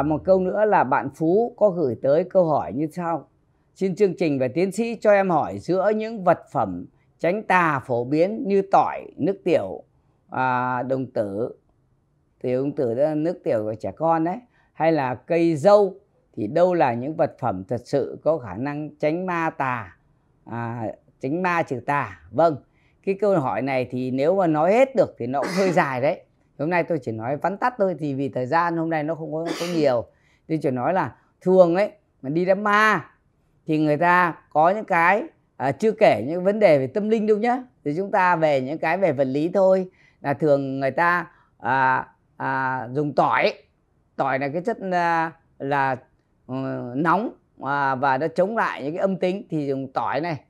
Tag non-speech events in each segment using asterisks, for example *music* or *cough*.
À, một câu nữa là bạn Phú có gửi tới câu hỏi như sau. Xin chương trình về tiến sĩ cho em hỏi giữa những vật phẩm tránh tà phổ biến như tỏi, nước tiểu, à, đồng tử, tiểu đồng tử đó nước tiểu của trẻ con đấy, hay là cây dâu thì đâu là những vật phẩm thật sự có khả năng tránh ma tà, à, tránh ma trừ tà? Vâng, cái câu hỏi này thì nếu mà nói hết được thì nó cũng hơi dài đấy hôm nay tôi chỉ nói vắn tắt thôi thì vì thời gian hôm nay nó không có, có nhiều tôi chỉ nói là thường ấy mà đi đám ma thì người ta có những cái à, chưa kể những vấn đề về tâm linh đâu nhá thì chúng ta về những cái về vật lý thôi là thường người ta à, à, dùng tỏi tỏi là cái chất à, là uh, nóng à, và nó chống lại những cái âm tính thì dùng tỏi này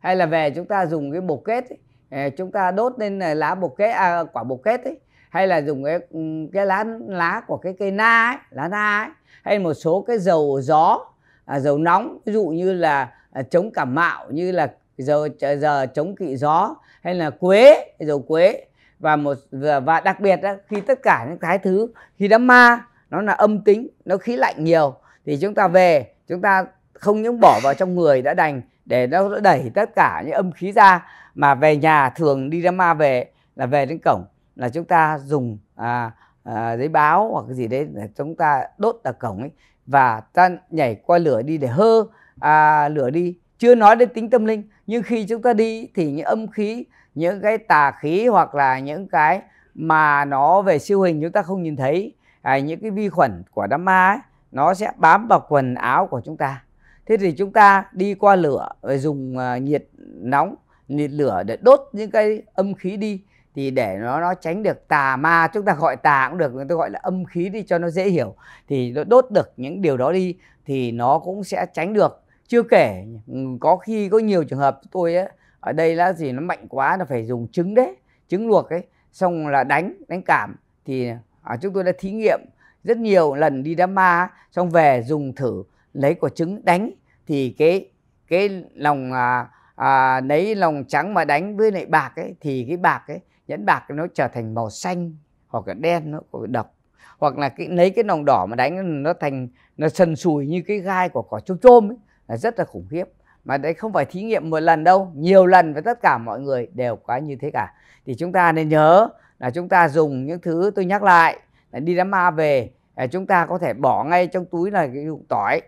hay là về chúng ta dùng cái bột kết ấy, à, chúng ta đốt lên à, lá bột kết à, quả bột kết ấy hay là dùng cái ừ, cái lá lá của cái cây na ấy, lá na ấy hay một số cái dầu gió à, dầu nóng ví dụ như là à, chống cảm mạo như là giờ giờ chống kỵ gió hay là quế dầu quế và một và đặc biệt đó, khi tất cả những cái thứ khi đám ma nó là âm tính nó khí lạnh nhiều thì chúng ta về chúng ta không những bỏ vào trong người đã đành để nó đẩy tất cả những âm khí ra mà về nhà thường đi đám ma về là về đến cổng là chúng ta dùng à, à, giấy báo hoặc cái gì đấy để chúng ta đốt ở cổng ấy và ta nhảy qua lửa đi để hơ à, lửa đi chưa nói đến tính tâm linh nhưng khi chúng ta đi thì những âm khí những cái tà khí hoặc là những cái mà nó về siêu hình chúng ta không nhìn thấy à, những cái vi khuẩn của đám ma ấy, nó sẽ bám vào quần áo của chúng ta thế thì chúng ta đi qua lửa dùng à, nhiệt nóng nhiệt lửa để đốt những cái âm khí đi thì để nó nó tránh được tà ma chúng ta gọi tà cũng được người ta gọi là âm khí đi cho nó dễ hiểu thì nó đốt được những điều đó đi thì nó cũng sẽ tránh được chưa kể ừ, có khi có nhiều trường hợp tôi ấy, ở đây là gì nó mạnh quá là phải dùng trứng đấy trứng luộc ấy xong là đánh đánh cảm thì à, chúng tôi đã thí nghiệm rất nhiều lần đi đám ma xong về dùng thử lấy quả trứng đánh thì cái cái lòng à, à, lấy lòng trắng mà đánh với lại bạc ấy thì cái bạc ấy nhẫn bạc nó trở thành màu xanh hoặc là đen nó có độc hoặc là cái lấy cái nòng đỏ mà đánh nó thành nó sần sùi như cái gai của cỏ chôm chôm ấy, là rất là khủng khiếp mà đấy không phải thí nghiệm một lần đâu nhiều lần với tất cả mọi người đều có như thế cả thì chúng ta nên nhớ là chúng ta dùng những thứ tôi nhắc lại là đi đám ma về à, chúng ta có thể bỏ ngay trong túi là cái dụng tỏi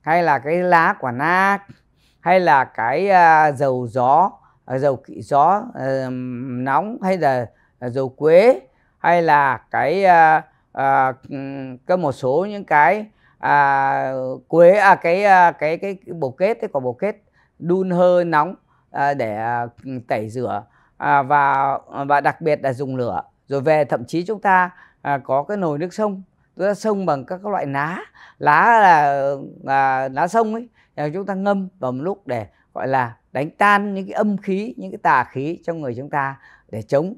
hay là cái lá quả na hay là cái uh, dầu gió Ờ, dầu kỵ gió ờ, nóng hay là ờ, dầu quế hay là cái à, à, có một số những cái à, quế à cái à, cái cái, cái bổ kết cái quả bộ kết đun hơi nóng à, để à, tẩy rửa à, và và đặc biệt là dùng lửa rồi về thậm chí chúng ta à, có cái nồi nước sông chúng ta sông bằng các, các loại lá lá là à, lá sông ấy à, chúng ta ngâm vào một lúc để gọi là đánh tan những cái âm khí những cái tà khí trong người chúng ta để chống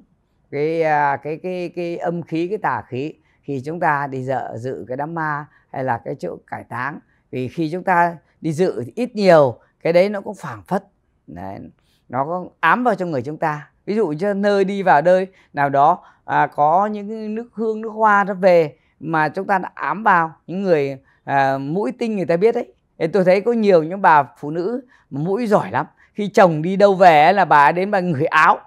cái à, cái cái cái âm khí cái tà khí khi chúng ta đi dự dự cái đám ma hay là cái chỗ cải táng vì khi chúng ta đi dự thì ít nhiều cái đấy nó cũng phảng phất đấy, nó có ám vào trong người chúng ta ví dụ như nơi đi vào nơi nào đó à, có những nước hương nước hoa nó về mà chúng ta đã ám vào những người à, mũi tinh người ta biết đấy Thế tôi thấy có nhiều những bà phụ nữ mũi giỏi lắm khi chồng đi đâu về là bà đến bà ngửi áo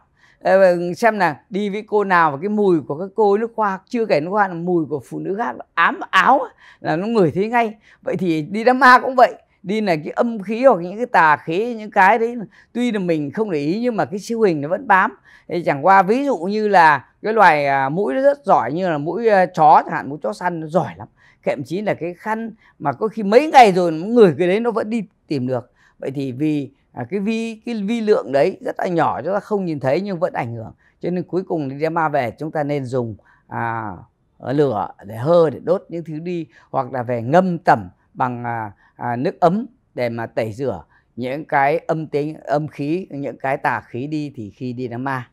xem là đi với cô nào và cái mùi của các cô nước hoa chưa kể nước hoa là mùi của phụ nữ khác ám áo là nó ngửi thấy ngay vậy thì đi đám ma cũng vậy đi là cái âm khí hoặc những cái tà khí những cái đấy tuy là mình không để ý nhưng mà cái siêu hình nó vẫn bám thì chẳng qua ví dụ như là cái loài à, mũi nó rất giỏi như là mũi à, chó chẳng hạn mũi chó săn nó giỏi lắm thậm chí là cái khăn mà có khi mấy ngày rồi người cái đấy nó vẫn đi tìm được vậy thì vì à, cái vi cái vi lượng đấy rất là nhỏ chúng ta không nhìn thấy nhưng vẫn ảnh hưởng cho nên cuối cùng đi ma về chúng ta nên dùng à, ờ, lửa để hơ để đốt những thứ đi hoặc là về ngâm tẩm bằng à, à, nước ấm để mà tẩy rửa những cái âm tính âm khí những cái tà khí đi thì khi đi đám ma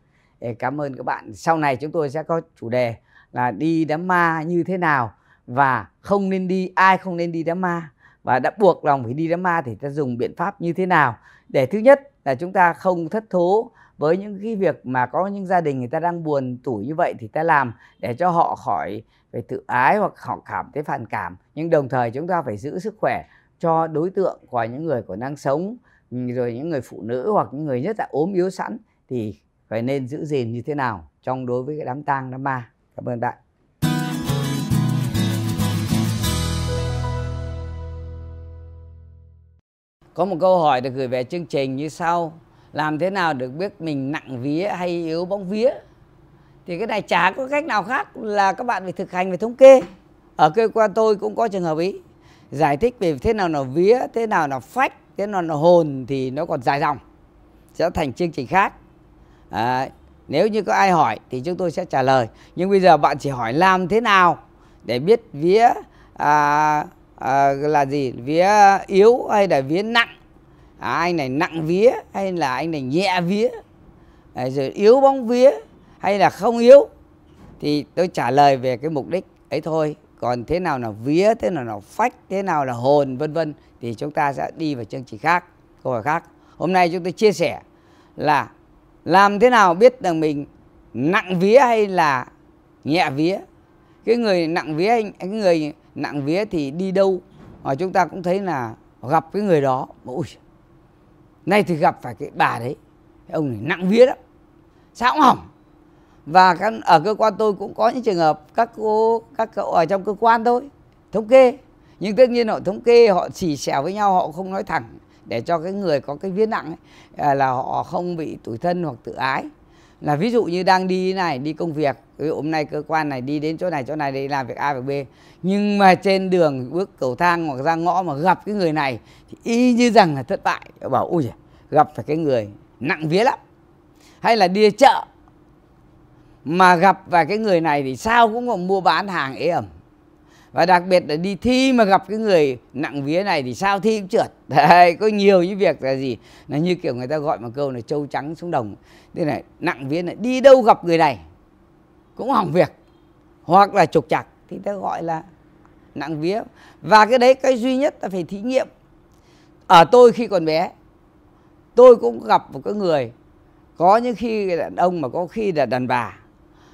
cảm ơn các bạn sau này chúng tôi sẽ có chủ đề là đi đám ma như thế nào và không nên đi ai không nên đi đám ma và đã buộc lòng phải đi đám ma thì ta dùng biện pháp như thế nào để thứ nhất là chúng ta không thất thố với những cái việc mà có những gia đình người ta đang buồn tủi như vậy thì ta làm để cho họ khỏi phải tự ái hoặc họ cảm thấy phản cảm nhưng đồng thời chúng ta phải giữ sức khỏe cho đối tượng của những người còn đang sống rồi những người phụ nữ hoặc những người nhất là ốm yếu sẵn thì phải nên giữ gìn như thế nào trong đối với cái đám tang đám ma cảm ơn bạn Có một câu hỏi được gửi về chương trình như sau Làm thế nào được biết mình nặng vía hay yếu bóng vía Thì cái này chả có cách nào khác là các bạn phải thực hành về thống kê Ở cơ quan tôi cũng có trường hợp ý Giải thích về thế nào là vía, thế nào là phách, thế nào là hồn thì nó còn dài dòng Sẽ thành chương trình khác à, Nếu như có ai hỏi thì chúng tôi sẽ trả lời Nhưng bây giờ bạn chỉ hỏi làm thế nào để biết vía à, À, là gì vía yếu hay là vía nặng à, anh này nặng vía hay là anh này nhẹ vía à, rồi yếu bóng vía hay là không yếu thì tôi trả lời về cái mục đích ấy thôi còn thế nào là vía thế nào là phách thế nào là hồn vân vân thì chúng ta sẽ đi vào chương trình khác câu hỏi khác hôm nay chúng tôi chia sẻ là làm thế nào biết rằng mình nặng vía hay là nhẹ vía cái người nặng vía anh cái người nặng vía thì đi đâu mà chúng ta cũng thấy là gặp cái người đó ôi nay thì gặp phải cái bà đấy cái ông này nặng vía đó sao hỏng và các, ở cơ quan tôi cũng có những trường hợp các cô các cậu ở trong cơ quan thôi thống kê nhưng tất nhiên họ thống kê họ xì xẻo với nhau họ không nói thẳng để cho cái người có cái viết nặng ấy, à, là họ không bị tủi thân hoặc tự ái là ví dụ như đang đi này đi công việc ví dụ hôm nay cơ quan này đi đến chỗ này chỗ này để làm việc a việc b nhưng mà trên đường bước cầu thang hoặc ra ngõ mà gặp cái người này thì y như rằng là thất bại bảo ui gặp phải cái người nặng vía lắm hay là đi chợ mà gặp phải cái người này thì sao cũng còn mua bán hàng ế ẩm và đặc biệt là đi thi mà gặp cái người nặng vía này thì sao thi cũng trượt *laughs* đấy có nhiều những việc là gì là như kiểu người ta gọi một câu là trâu trắng xuống đồng thế này nặng vía này đi đâu gặp người này cũng hỏng việc hoặc là trục chặt thì ta gọi là nặng vía và cái đấy cái duy nhất ta phải thí nghiệm ở tôi khi còn bé tôi cũng gặp một cái người có những khi đàn ông mà có khi là đàn bà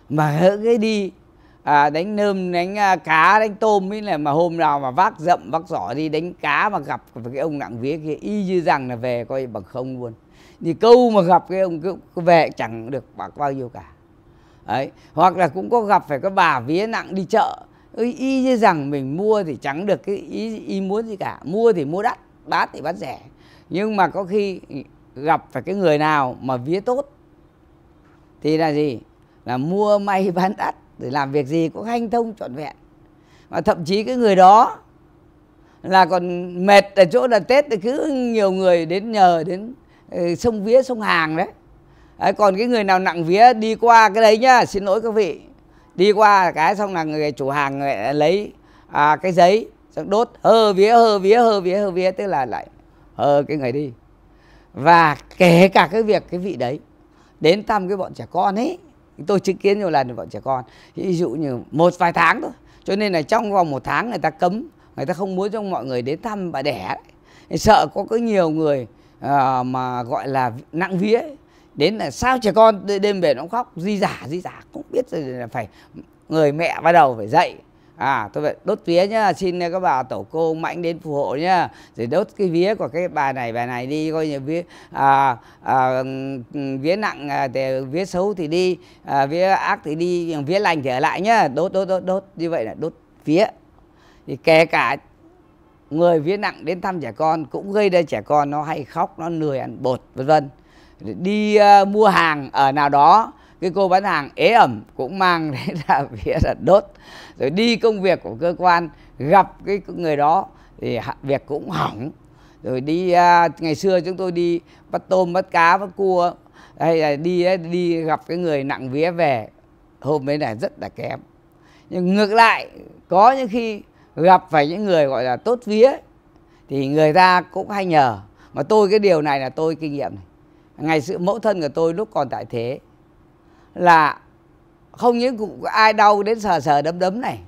mà cái đi à, đánh nơm đánh à, cá đánh tôm ấy là mà hôm nào mà vác rậm vác giỏ đi đánh cá mà gặp cái ông nặng vía kia y như rằng là về coi bằng không luôn thì câu mà gặp cái ông cứ, về chẳng được bạc bao nhiêu cả đấy hoặc là cũng có gặp phải cái bà vía nặng đi chợ Ê, y như rằng mình mua thì chẳng được cái ý ý muốn gì cả mua thì mua đắt bán thì bán rẻ nhưng mà có khi gặp phải cái người nào mà vía tốt thì là gì là mua may bán đắt để làm việc gì cũng hanh thông trọn vẹn và thậm chí cái người đó là còn mệt ở chỗ là tết thì cứ nhiều người đến nhờ đến ừ, sông vía sông hàng đấy. đấy còn cái người nào nặng vía đi qua cái đấy nhá xin lỗi các vị đi qua cái xong là người chủ hàng người lấy à, cái giấy xong đốt hơ vía hơ vía hơ vía hơ vía tức là lại hơ cái người đi và kể cả cái việc cái vị đấy đến thăm cái bọn trẻ con ấy tôi chứng kiến nhiều lần vợ trẻ con ví dụ như một vài tháng thôi cho nên là trong vòng một tháng người ta cấm người ta không muốn cho mọi người đến thăm bà đẻ đấy. sợ có cứ nhiều người à, mà gọi là nặng vía đến là sao trẻ con đêm về nó khóc di giả di giả cũng biết rồi là phải người mẹ bắt đầu phải dạy à tôi vậy đốt vía nhá xin ờ, các bà tổ cô mạnh đến phù hộ nhá rồi đốt cái vía của cái bà này bà này đi coi như vía à, à, vía nặng à, thì vía xấu thì đi à, vía ác thì đi vía lành thì ở lại nhá đốt đốt đốt đốt như vậy là đốt vía thì kể cả người vía nặng đến thăm trẻ con cũng gây ra trẻ con nó hay khóc nó lười ăn bột vân vân đi uh, mua hàng ở nào đó cái cô bán hàng ế ẩm cũng mang đấy ra phía là đốt rồi đi công việc của cơ quan gặp cái người đó thì việc cũng hỏng rồi đi à, ngày xưa chúng tôi đi bắt tôm bắt cá bắt cua hay là đi đi gặp cái người nặng vía về hôm ấy là rất là kém nhưng ngược lại có những khi gặp phải những người gọi là tốt vía thì người ta cũng hay nhờ mà tôi cái điều này là tôi kinh nghiệm này ngày sự mẫu thân của tôi lúc còn tại thế là không những cũng ai đau đến sờ sờ đấm đấm này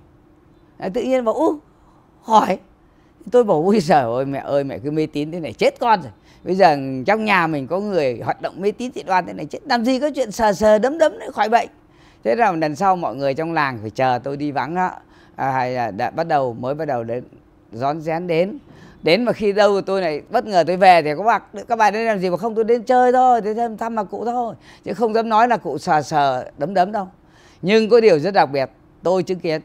tự nhiên bảo u hỏi tôi bảo ui giời ơi mẹ ơi mẹ cứ mê tín thế này chết con rồi bây giờ trong nhà mình có người hoạt động mê tín dị đoan thế này chết làm gì có chuyện sờ sờ đấm đấm nữa khỏi bệnh thế là lần sau mọi người trong làng phải chờ tôi đi vắng đó à, hay là đã bắt đầu mới bắt đầu đến rón rén đến đến mà khi đâu tôi này bất ngờ tôi về thì có bạc các bạn đến làm gì mà không tôi đến chơi thôi đến thăm thăm bà cụ thôi chứ không dám nói là cụ sờ sờ đấm đấm đâu nhưng có điều rất đặc biệt tôi chứng kiến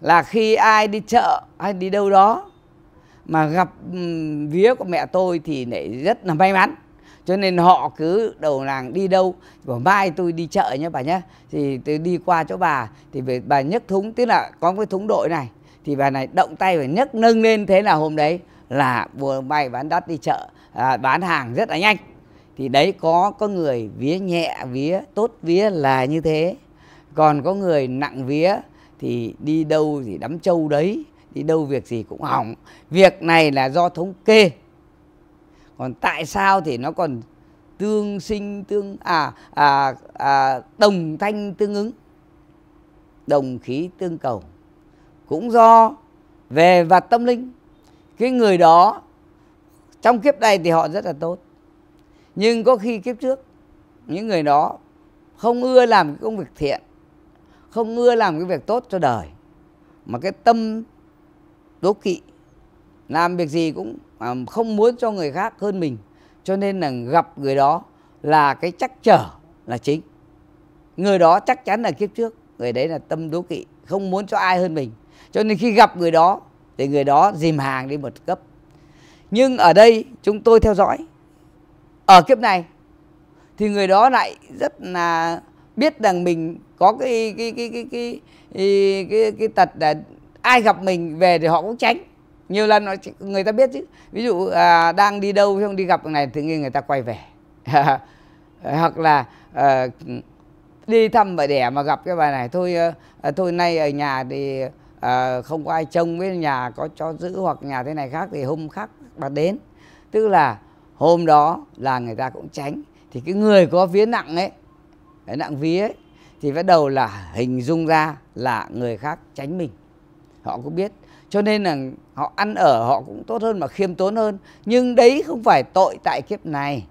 là khi ai đi chợ hay đi đâu đó mà gặp vía của mẹ tôi thì lại rất là may mắn cho nên họ cứ đầu làng đi đâu bảo mai tôi đi chợ nhé bà nhé thì tôi đi qua chỗ bà thì bà nhấc thúng tức là có cái thúng đội này thì bà này động tay phải nhấc nâng lên thế là hôm đấy là vừa bay bán đắt đi chợ à, bán hàng rất là nhanh thì đấy có có người vía nhẹ vía tốt vía là như thế còn có người nặng vía thì đi đâu thì đắm trâu đấy đi đâu việc gì cũng hỏng việc này là do thống kê còn tại sao thì nó còn tương sinh tương à à à đồng thanh tương ứng đồng khí tương cầu cũng do về và tâm linh cái người đó trong kiếp này thì họ rất là tốt nhưng có khi kiếp trước những người đó không ưa làm cái công việc thiện không ưa làm cái việc tốt cho đời mà cái tâm đố kỵ làm việc gì cũng à, không muốn cho người khác hơn mình cho nên là gặp người đó là cái chắc trở là chính người đó chắc chắn là kiếp trước người đấy là tâm đố kỵ không muốn cho ai hơn mình cho nên khi gặp người đó thì người đó dìm hàng đi một cấp nhưng ở đây chúng tôi theo dõi ở kiếp này thì người đó lại rất là biết rằng mình có cái cái cái cái cái cái, cái, cái tật là ai gặp mình về thì họ cũng tránh nhiều lần nó người ta biết chứ ví dụ à, đang đi đâu không đi gặp này tự nhiên người ta quay về *laughs* hoặc là à, đi thăm bà đẻ mà gặp cái bà này thôi à, thôi nay ở nhà thì à, không có ai trông với nhà có cho giữ hoặc nhà thế này khác thì hôm khác bà đến tức là hôm đó là người ta cũng tránh thì cái người có vía nặng ấy cái nặng vía ấy thì bắt đầu là hình dung ra là người khác tránh mình họ cũng biết cho nên là họ ăn ở họ cũng tốt hơn mà khiêm tốn hơn nhưng đấy không phải tội tại kiếp này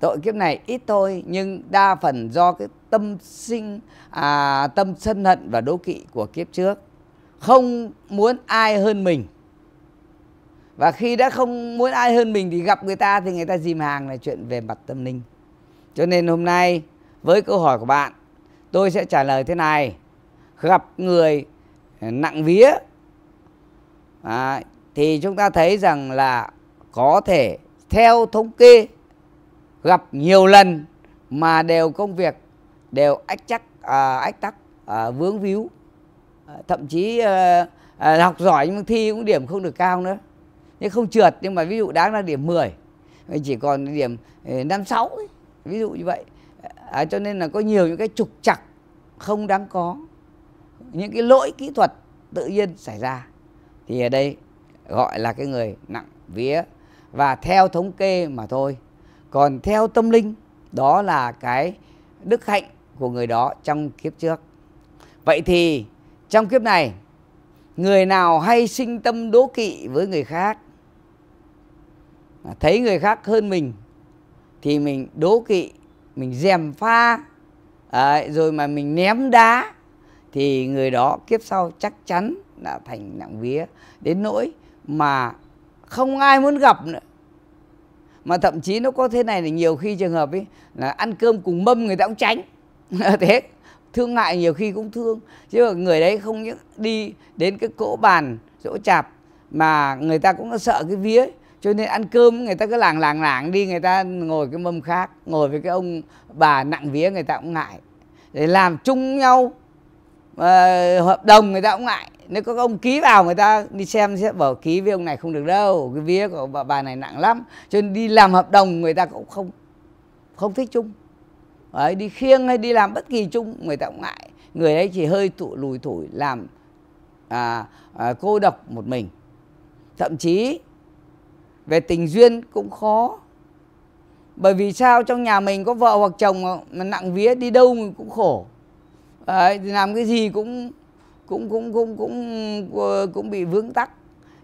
tội kiếp này ít thôi nhưng đa phần do cái tâm sinh à, tâm sân hận và đố kỵ của kiếp trước không muốn ai hơn mình và khi đã không muốn ai hơn mình thì gặp người ta thì người ta dìm hàng là chuyện về mặt tâm linh cho nên hôm nay với câu hỏi của bạn tôi sẽ trả lời thế này gặp người nặng vía à, thì chúng ta thấy rằng là có thể theo thống kê gặp nhiều lần mà đều công việc đều ách chắc à, ách tắc à, vướng víu à, thậm chí à, à, học giỏi nhưng thi cũng điểm không được cao nữa nhưng không trượt nhưng mà ví dụ đáng là điểm 10 mình chỉ còn điểm ờ, năm sáu ví dụ như vậy à, cho nên là có nhiều những cái trục chặt không đáng có những cái lỗi kỹ thuật tự nhiên xảy ra thì ở đây gọi là cái người nặng vía và theo thống kê mà thôi còn theo tâm linh đó là cái đức hạnh của người đó trong kiếp trước. Vậy thì trong kiếp này, người nào hay sinh tâm đố kỵ với người khác, thấy người khác hơn mình thì mình đố kỵ, mình dèm pha, rồi mà mình ném đá thì người đó kiếp sau chắc chắn đã thành nặng vía đến nỗi mà không ai muốn gặp nữa mà thậm chí nó có thế này là nhiều khi trường hợp ấy là ăn cơm cùng mâm người ta cũng tránh *laughs* thế thương ngại nhiều khi cũng thương chứ mà người đấy không những đi đến cái cỗ bàn chỗ chạp mà người ta cũng sợ cái vía ấy. cho nên ăn cơm người ta cứ làng làng làng đi người ta ngồi cái mâm khác ngồi với cái ông bà nặng vía người ta cũng ngại để làm chung nhau à, hợp đồng người ta cũng ngại nếu có ông ký vào người ta đi xem sẽ bảo ký với ông này không được đâu cái vía của bà, bà này nặng lắm cho nên đi làm hợp đồng người ta cũng không không thích chung ấy đi khiêng hay đi làm bất kỳ chung người ta cũng ngại người ấy chỉ hơi tụ lùi thủi làm à, à, cô độc một mình thậm chí về tình duyên cũng khó bởi vì sao trong nhà mình có vợ hoặc chồng mà nặng vía đi đâu mình cũng khổ Đấy, làm cái gì cũng cũng cũng cũng cũng cũng bị vướng tắc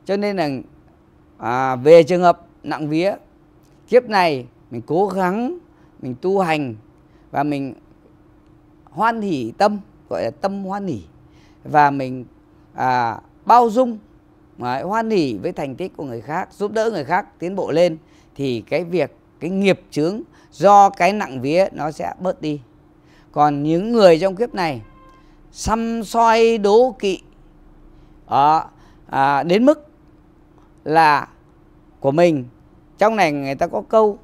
cho nên là à, về trường hợp nặng vía kiếp này mình cố gắng mình tu hành và mình hoan hỷ tâm gọi là tâm hoan hỷ và mình à, bao dung hoan hỷ với thành tích của người khác giúp đỡ người khác tiến bộ lên thì cái việc cái nghiệp chướng do cái nặng vía nó sẽ bớt đi còn những người trong kiếp này xăm soi đố kỵ à, à, đến mức là của mình trong này người ta có câu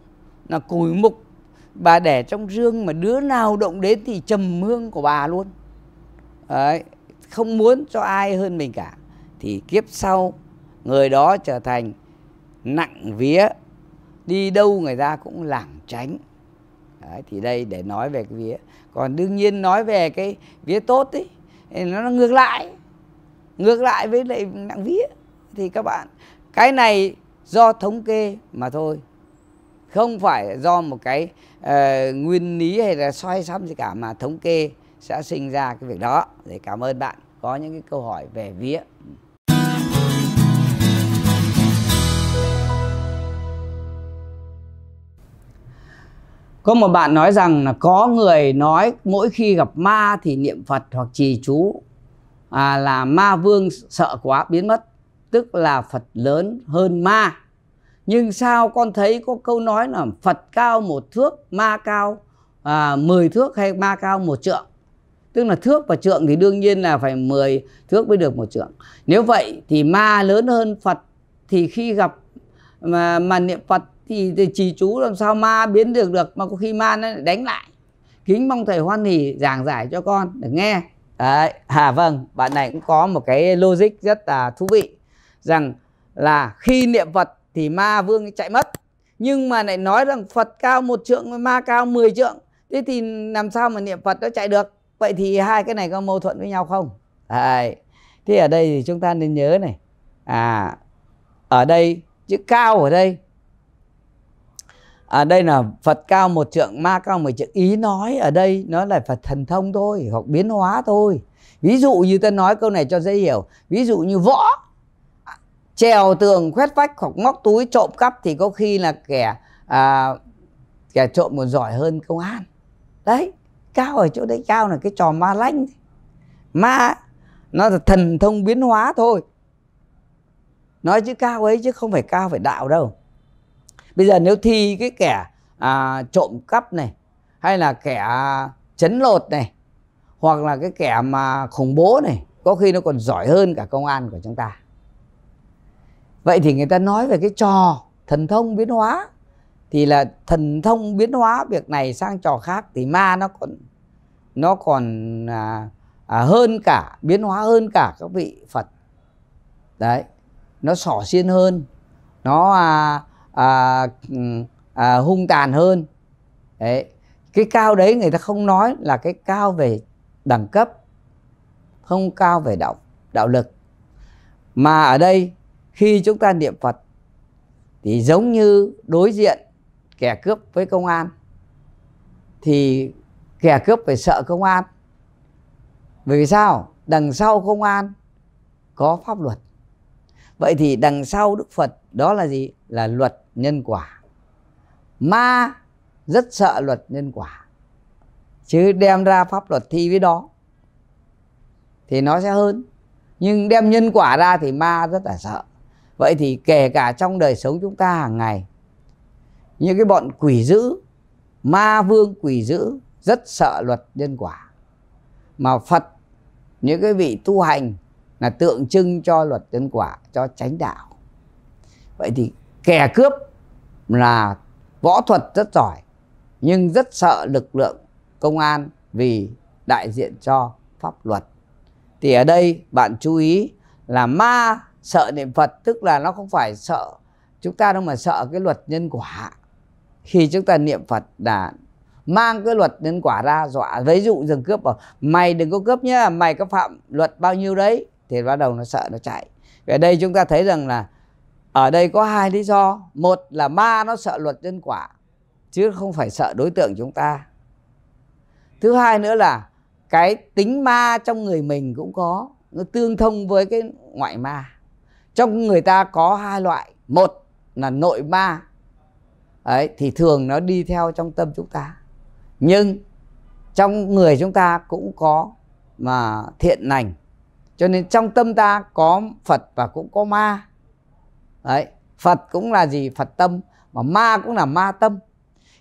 là cùi mục bà đẻ trong dương mà đứa nào động đến thì trầm hương của bà luôn Đấy, không muốn cho ai hơn mình cả thì kiếp sau người đó trở thành nặng vía đi đâu người ta cũng lảng tránh Đấy, thì đây để nói về cái vía còn đương nhiên nói về cái vía tốt ấy nó ngược lại ngược lại với lại nặng vía thì các bạn cái này do thống kê mà thôi không phải do một cái uh, nguyên lý hay là soi sắm gì cả mà thống kê sẽ sinh ra cái việc đó để cảm ơn bạn có những cái câu hỏi về vía Có một bạn nói rằng là có người nói mỗi khi gặp ma thì niệm Phật hoặc trì chú à, là ma vương sợ quá biến mất. Tức là Phật lớn hơn ma nhưng sao con thấy có câu nói là phật cao một thước ma cao à, 10 thước hay ma cao một trượng tức là thước và trượng thì đương nhiên là phải 10 thước mới được một trượng nếu vậy thì ma lớn hơn phật thì khi gặp mà, mà niệm phật thì, thì trì chú làm sao ma biến được được mà có khi ma nó đánh lại kính mong thầy hoan hỉ giảng giải cho con được nghe Đấy. à vâng bạn này cũng có một cái logic rất là thú vị rằng là khi niệm phật thì ma vương chạy mất nhưng mà lại nói rằng Phật cao một trượng ma cao 10 trượng thế thì làm sao mà niệm Phật nó chạy được vậy thì hai cái này có mâu thuẫn với nhau không Đấy. thế ở đây thì chúng ta nên nhớ này à ở đây chữ cao ở đây ở à, đây là Phật cao một trượng ma cao mười trượng ý nói ở đây nó là Phật thần thông thôi hoặc biến hóa thôi ví dụ như ta nói câu này cho dễ hiểu ví dụ như võ trèo tường khoét vách hoặc móc túi trộm cắp thì có khi là kẻ à, kẻ trộm còn giỏi hơn công an đấy cao ở chỗ đấy cao là cái trò ma lanh ma nó là thần thông biến hóa thôi nói chữ cao ấy chứ không phải cao phải đạo đâu bây giờ nếu thi cái kẻ à, trộm cắp này hay là kẻ à, chấn lột này hoặc là cái kẻ mà khủng bố này có khi nó còn giỏi hơn cả công an của chúng ta vậy thì người ta nói về cái trò thần thông biến hóa thì là thần thông biến hóa việc này sang trò khác thì ma nó còn nó còn à, à, hơn cả biến hóa hơn cả các vị phật đấy nó sỏ xiên hơn nó à, à, à, hung tàn hơn đấy cái cao đấy người ta không nói là cái cao về đẳng cấp không cao về đạo đạo lực mà ở đây khi chúng ta niệm phật thì giống như đối diện kẻ cướp với công an thì kẻ cướp phải sợ công an bởi vì sao đằng sau công an có pháp luật vậy thì đằng sau đức phật đó là gì là luật nhân quả ma rất sợ luật nhân quả chứ đem ra pháp luật thi với đó thì nó sẽ hơn nhưng đem nhân quả ra thì ma rất là sợ vậy thì kể cả trong đời sống chúng ta hàng ngày những cái bọn quỷ dữ ma vương quỷ dữ rất sợ luật nhân quả mà phật những cái vị tu hành là tượng trưng cho luật nhân quả cho chánh đạo vậy thì kẻ cướp là võ thuật rất giỏi nhưng rất sợ lực lượng công an vì đại diện cho pháp luật thì ở đây bạn chú ý là ma sợ niệm phật tức là nó không phải sợ chúng ta đâu mà sợ cái luật nhân quả khi chúng ta niệm phật là mang cái luật nhân quả ra dọa ví dụ dừng cướp bảo mày đừng có cướp nhá mày có phạm luật bao nhiêu đấy thì bắt đầu nó sợ nó chạy ở đây chúng ta thấy rằng là ở đây có hai lý do một là ma nó sợ luật nhân quả chứ không phải sợ đối tượng chúng ta thứ hai nữa là cái tính ma trong người mình cũng có nó tương thông với cái ngoại ma trong người ta có hai loại một là nội ma ấy thì thường nó đi theo trong tâm chúng ta nhưng trong người chúng ta cũng có mà thiện lành cho nên trong tâm ta có phật và cũng có ma ấy phật cũng là gì phật tâm mà ma cũng là ma tâm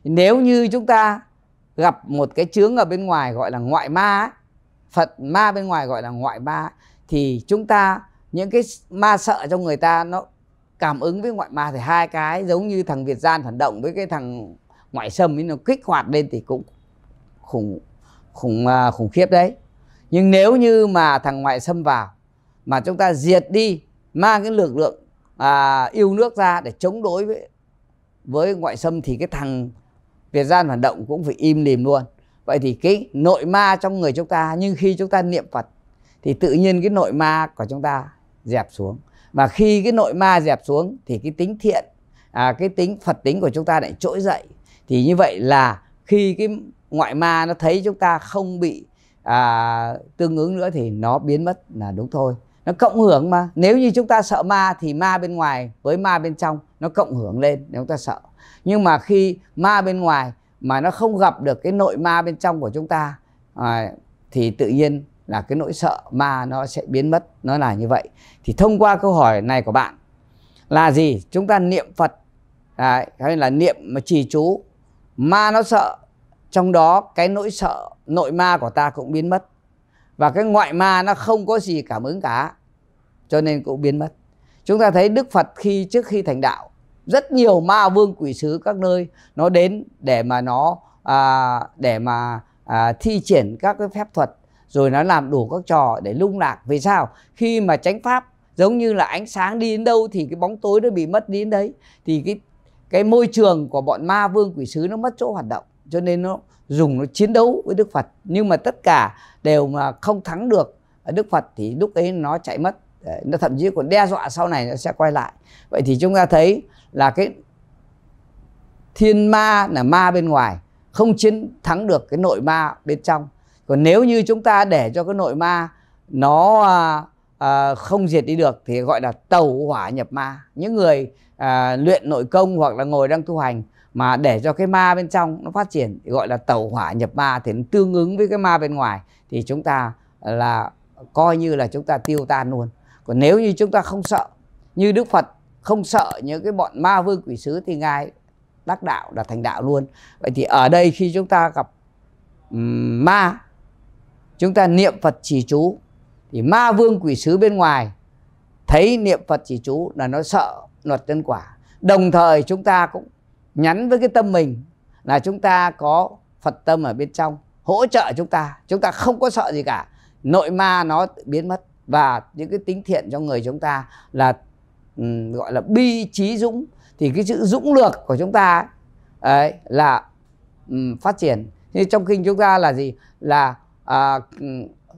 nếu như chúng ta gặp một cái chướng ở bên ngoài gọi là ngoại ma ấy, phật ma bên ngoài gọi là ngoại ma thì chúng ta những cái ma sợ trong người ta nó cảm ứng với ngoại ma thì hai cái giống như thằng Việt gian phản động với cái thằng ngoại xâm ấy nó kích hoạt lên thì cũng khủng khủng à, khủng khiếp đấy nhưng nếu như mà thằng ngoại xâm vào mà chúng ta diệt đi mang cái lực lượng à, yêu nước ra để chống đối với với ngoại xâm thì cái thằng Việt gian phản động cũng phải im lìm luôn vậy thì cái nội ma trong người chúng ta nhưng khi chúng ta niệm Phật thì tự nhiên cái nội ma của chúng ta dẹp xuống mà khi cái nội ma dẹp xuống thì cái tính thiện à, cái tính phật tính của chúng ta lại trỗi dậy thì như vậy là khi cái ngoại ma nó thấy chúng ta không bị à, tương ứng nữa thì nó biến mất là đúng thôi nó cộng hưởng mà nếu như chúng ta sợ ma thì ma bên ngoài với ma bên trong nó cộng hưởng lên nếu chúng ta sợ nhưng mà khi ma bên ngoài mà nó không gặp được cái nội ma bên trong của chúng ta à, thì tự nhiên là cái nỗi sợ ma nó sẽ biến mất nó là như vậy thì thông qua câu hỏi này của bạn là gì chúng ta niệm phật đấy, hay là niệm mà trì chú ma nó sợ trong đó cái nỗi sợ nội ma của ta cũng biến mất và cái ngoại ma nó không có gì cảm ứng cả cho nên cũng biến mất chúng ta thấy đức phật khi trước khi thành đạo rất nhiều ma vương quỷ sứ các nơi nó đến để mà nó à, để mà à, thi triển các cái phép thuật rồi nó làm đủ các trò để lung lạc vì sao khi mà tránh pháp giống như là ánh sáng đi đến đâu thì cái bóng tối nó bị mất đi đến đấy thì cái cái môi trường của bọn ma vương quỷ sứ nó mất chỗ hoạt động cho nên nó dùng nó chiến đấu với đức phật nhưng mà tất cả đều mà không thắng được đức phật thì lúc ấy nó chạy mất nó thậm chí còn đe dọa sau này nó sẽ quay lại vậy thì chúng ta thấy là cái thiên ma là ma bên ngoài không chiến thắng được cái nội ma bên trong còn nếu như chúng ta để cho cái nội ma nó à, à, không diệt đi được thì gọi là tàu hỏa nhập ma những người à, luyện nội công hoặc là ngồi đang tu hành mà để cho cái ma bên trong nó phát triển thì gọi là tàu hỏa nhập ma thì nó tương ứng với cái ma bên ngoài thì chúng ta là coi như là chúng ta tiêu tan luôn còn nếu như chúng ta không sợ như đức phật không sợ những cái bọn ma vương quỷ sứ thì ngài đắc đạo là thành đạo luôn vậy thì ở đây khi chúng ta gặp um, ma chúng ta niệm Phật chỉ chú thì ma vương quỷ sứ bên ngoài thấy niệm Phật chỉ chú là nó sợ luật nhân quả. Đồng thời chúng ta cũng nhắn với cái tâm mình là chúng ta có Phật tâm ở bên trong hỗ trợ chúng ta, chúng ta không có sợ gì cả. Nội ma nó biến mất và những cái tính thiện trong người chúng ta là gọi là bi trí dũng thì cái chữ dũng lược của chúng ta ấy, ấy là um, phát triển. Như trong kinh chúng ta là gì? Là à,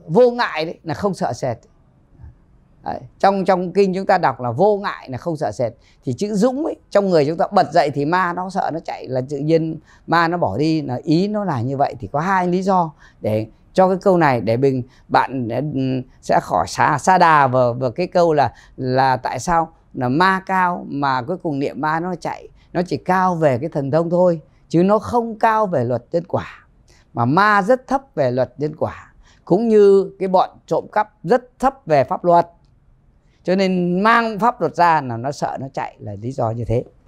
vô ngại đấy là không sợ sệt Đấy, trong trong kinh chúng ta đọc là vô ngại là không sợ sệt thì chữ dũng ấy, trong người chúng ta bật dậy thì ma nó sợ nó chạy là tự nhiên ma nó bỏ đi là ý nó là như vậy thì có hai lý do để cho cái câu này để mình bạn ừ, sẽ khỏi xa xa đà vào vào cái câu là là tại sao là ma cao mà cuối cùng niệm ma nó chạy nó chỉ cao về cái thần thông thôi chứ nó không cao về luật nhân quả mà ma rất thấp về luật nhân quả cũng như cái bọn trộm cắp rất thấp về pháp luật cho nên mang pháp luật ra là nó sợ nó chạy là lý do như thế